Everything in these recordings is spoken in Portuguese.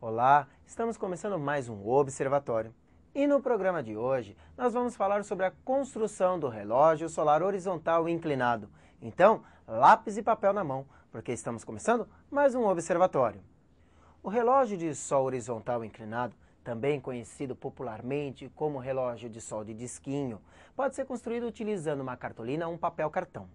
Olá, estamos começando mais um observatório. E no programa de hoje, nós vamos falar sobre a construção do relógio solar horizontal inclinado. Então, lápis e papel na mão, porque estamos começando mais um observatório. O relógio de sol horizontal inclinado, também conhecido popularmente como relógio de sol de disquinho, pode ser construído utilizando uma cartolina ou um papel cartão.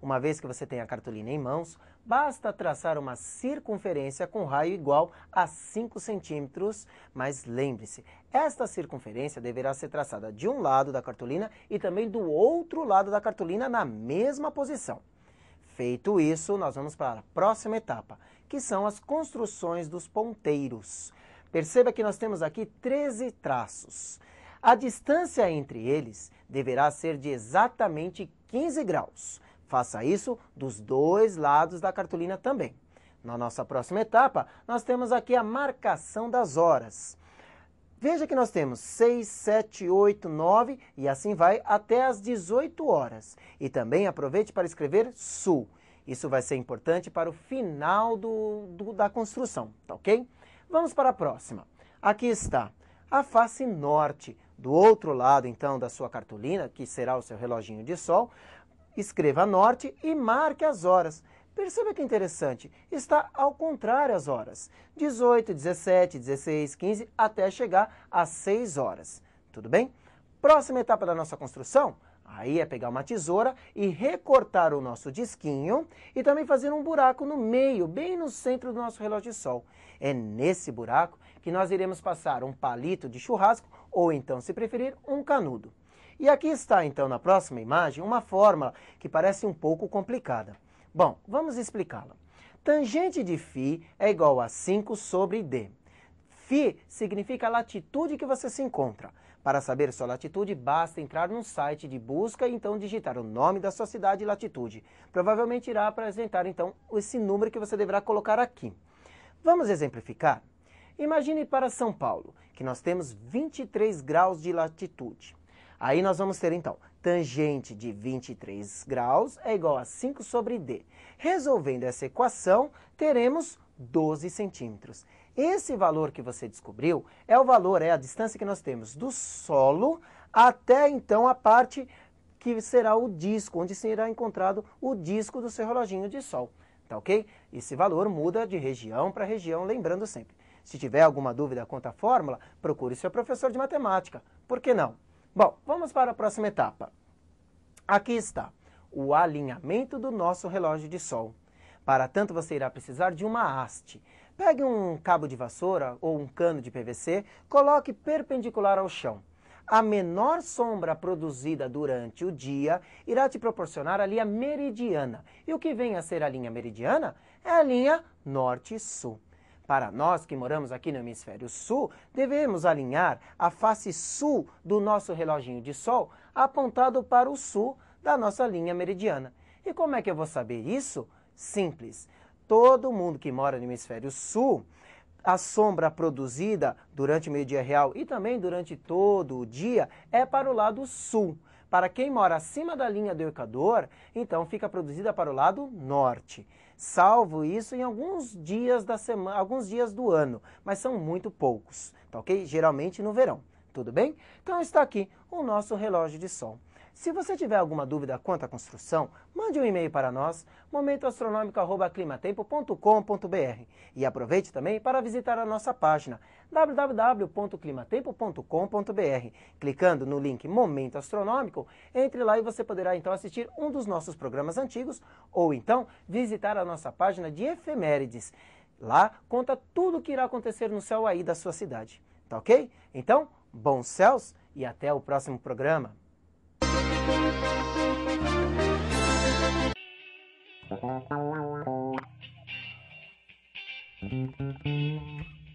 Uma vez que você tem a cartolina em mãos, basta traçar uma circunferência com raio igual a 5 centímetros, mas lembre-se, esta circunferência deverá ser traçada de um lado da cartolina e também do outro lado da cartolina na mesma posição. Feito isso, nós vamos para a próxima etapa, que são as construções dos ponteiros. Perceba que nós temos aqui 13 traços. A distância entre eles deverá ser de exatamente 15 graus. Faça isso dos dois lados da cartolina também. Na nossa próxima etapa, nós temos aqui a marcação das horas. Veja que nós temos 6, 7, 8, 9 e assim vai até as 18 horas. E também aproveite para escrever sul. Isso vai ser importante para o final do, do, da construção, tá ok? Vamos para a próxima. Aqui está a face norte. Do outro lado, então, da sua cartolina, que será o seu reloginho de sol, escreva norte e marque as horas. Perceba que interessante, está ao contrário as horas, 18, 17, 16, 15, até chegar às 6 horas, tudo bem? Próxima etapa da nossa construção, aí é pegar uma tesoura e recortar o nosso disquinho e também fazer um buraco no meio, bem no centro do nosso relógio de sol. É nesse buraco que nós iremos passar um palito de churrasco ou então, se preferir, um canudo. E aqui está, então, na próxima imagem, uma fórmula que parece um pouco complicada. Bom, vamos explicá-la. Tangente de φ é igual a 5 sobre d. Φ significa a latitude que você se encontra. Para saber sua latitude, basta entrar num site de busca e então digitar o nome da sua cidade e latitude. Provavelmente irá apresentar, então, esse número que você deverá colocar aqui. Vamos exemplificar? Imagine para São Paulo, que nós temos 23 graus de latitude. Aí nós vamos ter então, tangente de 23 graus é igual a 5 sobre D. Resolvendo essa equação, teremos 12 centímetros. Esse valor que você descobriu é o valor, é a distância que nós temos do solo até então a parte que será o disco, onde será encontrado o disco do seu reloginho de sol. Tá ok? Esse valor muda de região para região, lembrando sempre. Se tiver alguma dúvida quanto à fórmula, procure seu professor de matemática. Por que não? Bom, vamos para a próxima etapa. Aqui está o alinhamento do nosso relógio de sol. Para tanto, você irá precisar de uma haste. Pegue um cabo de vassoura ou um cano de PVC, coloque perpendicular ao chão. A menor sombra produzida durante o dia irá te proporcionar a linha meridiana. E o que vem a ser a linha meridiana? É a linha norte-sul. Para nós que moramos aqui no hemisfério sul, devemos alinhar a face sul do nosso reloginho de sol apontado para o sul da nossa linha meridiana. E como é que eu vou saber isso? Simples. Todo mundo que mora no hemisfério sul, a sombra produzida durante o meio-dia real e também durante todo o dia é para o lado sul. Para quem mora acima da linha do Equador, então fica produzida para o lado norte salvo isso em alguns dias da semana, alguns dias do ano, mas são muito poucos, tá ok? Geralmente no verão, tudo bem? Então está aqui o nosso relógio de sol. Se você tiver alguma dúvida quanto à construção, mande um e-mail para nós, momentoastronômico.climatempo.com.br e aproveite também para visitar a nossa página www.climatempo.com.br. Clicando no link Momento Astronômico, entre lá e você poderá então assistir um dos nossos programas antigos ou então visitar a nossa página de efemérides. Lá conta tudo o que irá acontecer no céu aí da sua cidade. Tá ok? Então, bons céus e até o próximo programa. Thank you.